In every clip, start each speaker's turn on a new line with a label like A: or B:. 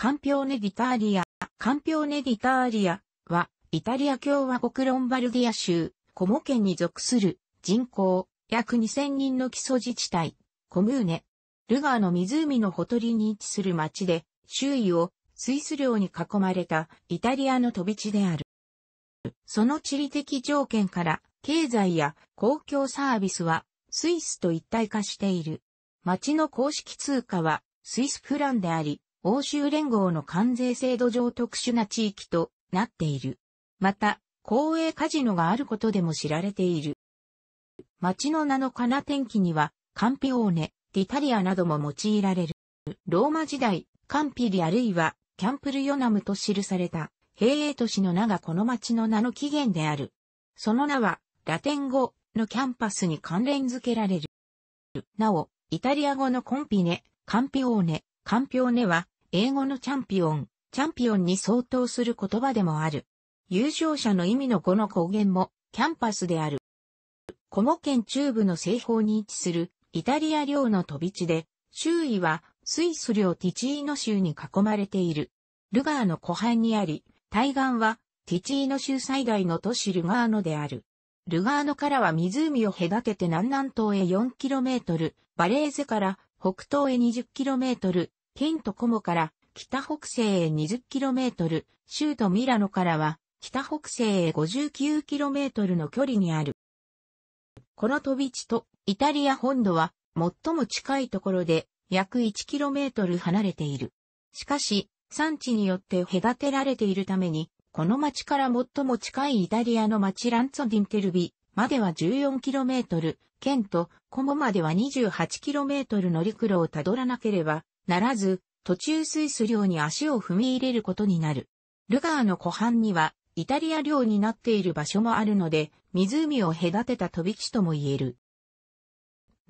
A: カンピョーネディターリア、カンピョーネディターリアは、イタリア共和国ロンバルディア州、コモ県に属する人口約2000人の基礎自治体、コムーネ、ルガーの湖のほとりに位置する町で、周囲をスイス領に囲まれたイタリアの飛び地である。その地理的条件から、経済や公共サービスはスイスと一体化している。町の公式通貨はスイスフランであり、欧州連合の関税制度上特殊な地域となっている。また、公営カジノがあることでも知られている。町の名のカナ天気には、カンピオーネ、ディタリアなども用いられる。ローマ時代、カンピリあるいは、キャンプルヨナムと記された、平英都市の名がこの町の名の起源である。その名は、ラテン語のキャンパスに関連付けられる。なお、イタリア語のコンピネ、カンピオーネカンピョーネは、英語のチャンピオン、チャンピオンに相当する言葉でもある。優勝者の意味の語の語源も、キャンパスである。コモ県中部の西方に位置する、イタリア領の飛び地で、周囲は、スイス領ティチーノ州に囲まれている。ルガーの湖畔にあり、対岸は、ティチーノ州最大の都市ルガーノである。ルガーノからは湖を隔てて南南東へ 4km、バレーゼから北東へ 20km、県とコモから北北西へ 20km、州都ミラノからは北北西へ 59km の距離にある。この飛び地とイタリア本土は最も近いところで約 1km 離れている。しかし、産地によって隔てられているために、この町から最も近いイタリアの町ランツォディンテルビまでは 14km、県とコモまでは 28km の陸路をたどらなければならず、途中スイス領に足を踏み入れることになる。ルガーの湖畔には、イタリア領になっている場所もあるので、湖を隔てた飛び地とも言える。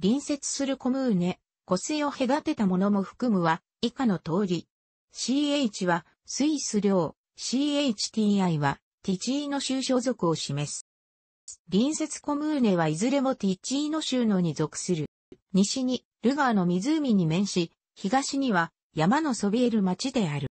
A: 隣接するコムーネ、湖水を隔てたものも含むは、以下の通り。CH は、スイス領、CHTI は、ティチーの州所属を示す。隣接コムーネはいずれもティッチーノ州のに属する。西にルガーの湖に面し、東には山のそびえる町である。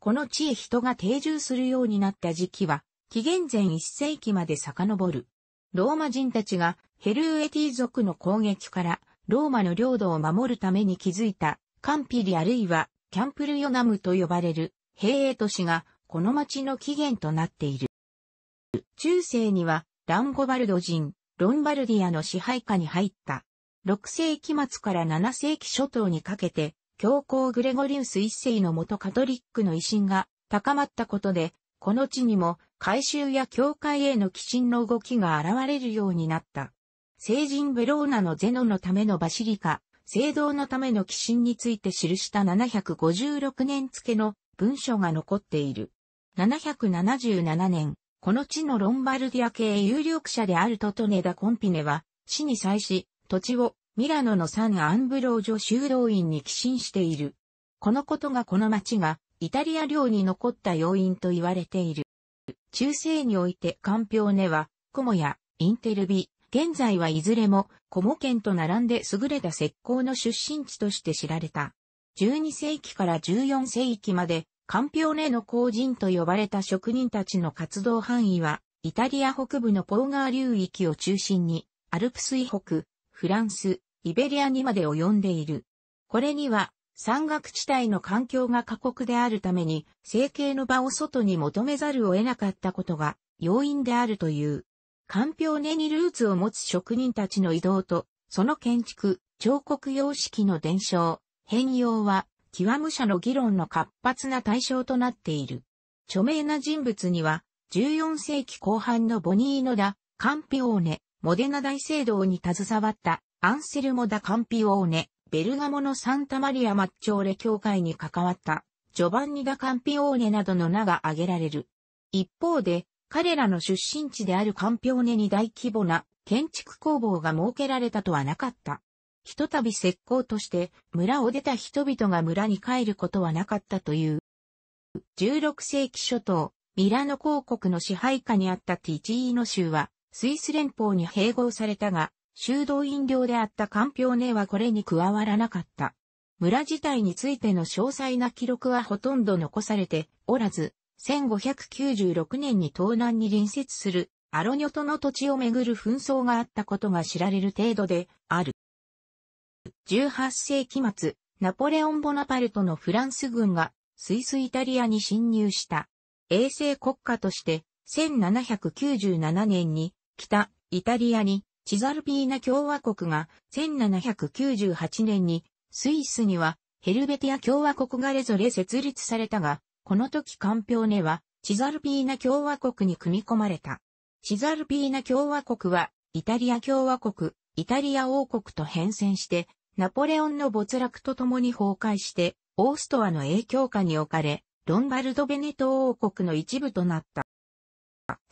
A: この地へ人が定住するようになった時期は、紀元前1世紀まで遡る。ローマ人たちがヘルーエティ族の攻撃からローマの領土を守るために築いたカンピリあるいはキャンプルヨナムと呼ばれる兵営都市がこの町の起源となっている。中世にはランゴバルド人、ロンバルディアの支配下に入った。6世紀末から7世紀初頭にかけて、教皇グレゴリウス一世の元カトリックの威信が高まったことで、この地にも改修や教会への寄進の動きが現れるようになった。聖人ベローナのゼノのためのバシリカ、聖堂のための寄進について記した756年付の文書が残っている。777年、この地のロンバルディア系有力者であるトトネダ・コンピネは、死に際し、土地をミラノのサン・アンブロージョ修道院に寄進している。このことがこの町がイタリア領に残った要因と言われている。中世においてカンピオネは、コモやインテルビ、現在はいずれもコモ県と並んで優れた石膏の出身地として知られた。12世紀から14世紀までカンピオネの工人と呼ばれた職人たちの活動範囲は、イタリア北部のポーガー流域を中心に、アルプス以北、フランス、イベリアにまで及んでいる。これには、山岳地帯の環境が過酷であるために、生計の場を外に求めざるを得なかったことが、要因であるという。カンピ境ネにルーツを持つ職人たちの移動と、その建築、彫刻様式の伝承、変容は、極武者の議論の活発な対象となっている。著名な人物には、14世紀後半のボニーノ・ダ・カンピオーネ、モデナ大聖堂に携わったアンセルモ・ダ・カンピオーネ、ベルガモのサンタマリア・マッチョーレ教会に関わったジョバンニ・ダ・カンピオーネなどの名が挙げられる。一方で、彼らの出身地であるカンピオーネに大規模な建築工房が設けられたとはなかった。ひとたび石膏として村を出た人々が村に帰ることはなかったという。16世紀初頭、ミラノ公国の支配下にあったティチーノ州は、スイス連邦に併合されたが、修道院領であったカンピョーネはこれに加わらなかった。村自体についての詳細な記録はほとんど残されておらず、1596年に東南に隣接するアロニョトの土地をめぐる紛争があったことが知られる程度である。18世紀末、ナポレオン・ボナパルトのフランス軍がスイスイタリアに侵入した。衛星国家として、1797年に北イタリアにチザルピーナ共和国が1798年にスイスにはヘルベティア共和国がれぞれ設立されたが、この時カンピョーネはチザルピーナ共和国に組み込まれた。チザルピーナ共和国はイタリア共和国、イタリア王国と変遷してナポレオンの没落とともに崩壊して、オーストアの影響下に置かれ、ロンバルド・ベネト王国の一部となった。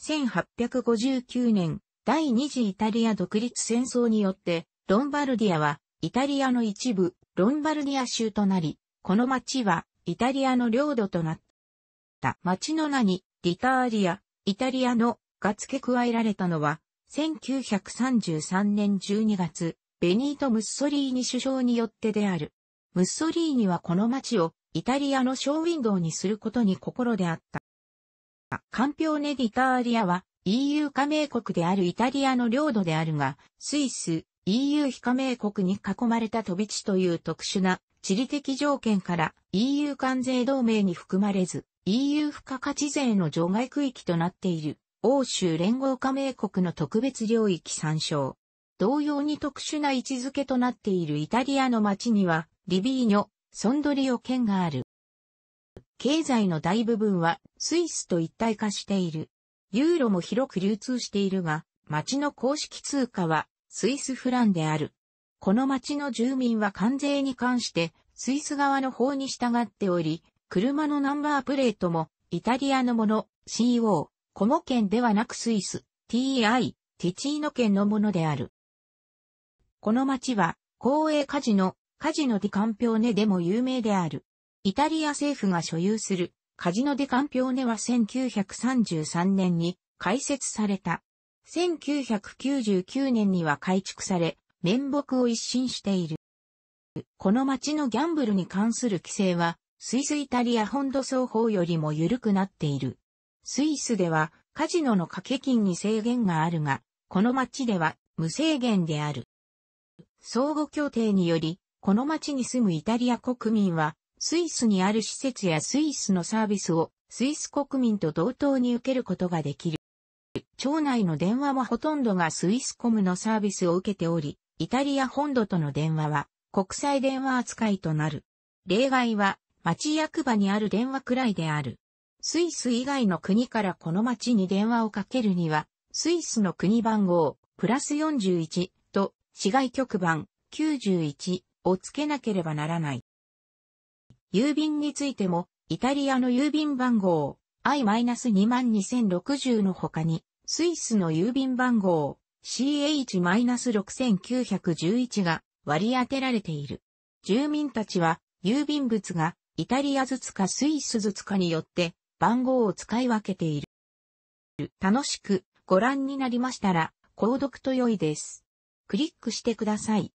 A: 1859年、第二次イタリア独立戦争によって、ロンバルディアは、イタリアの一部、ロンバルディア州となり、この町は、イタリアの領土となった。町の名に、リターリア、イタリアの、が付け加えられたのは、1933年12月、ベニート・ムッソリーニ首相によってである。ムッソリーニはこの町をイタリアのショーウィンドウにすることに心であった。カンピョーネ・ディターリアは EU 加盟国であるイタリアの領土であるが、スイス、EU 非加盟国に囲まれた飛び地という特殊な地理的条件から EU 関税同盟に含まれず EU 付加価値税の除外区域となっている欧州連合加盟国の特別領域参照。同様に特殊な位置づけとなっているイタリアの町には、リビーニョ、ソンドリオ県がある。経済の大部分はスイスと一体化している。ユーロも広く流通しているが、町の公式通貨はスイスフランである。この町の住民は関税に関してスイス側の法に従っており、車のナンバープレートもイタリアのもの CO、コモ県ではなくスイス TI、ティチーノ県のものである。この町は、公営カジノ、カジノディカンピョーネでも有名である。イタリア政府が所有するカジノディカンピョーネは1933年に開設された。1999年には改築され、面目を一新している。この町のギャンブルに関する規制は、スイスイタリア本土双方よりも緩くなっている。スイスではカジノの掛け金に制限があるが、この町では無制限である。相互協定により、この町に住むイタリア国民は、スイスにある施設やスイスのサービスを、スイス国民と同等に受けることができる。町内の電話もほとんどがスイスコムのサービスを受けており、イタリア本土との電話は国際電話扱いとなる。例外は町役場にある電話くらいである。スイス以外の国からこの町に電話をかけるには、スイスの国番号、プラス41、市外局番91をつけなければならない。郵便についても、イタリアの郵便番号 I-22060 の他に、スイスの郵便番号 CH-6911 が割り当てられている。住民たちは郵便物がイタリアずつかスイスずつかによって番号を使い分けている。楽しくご覧になりましたら、購読と良いです。クリックしてください。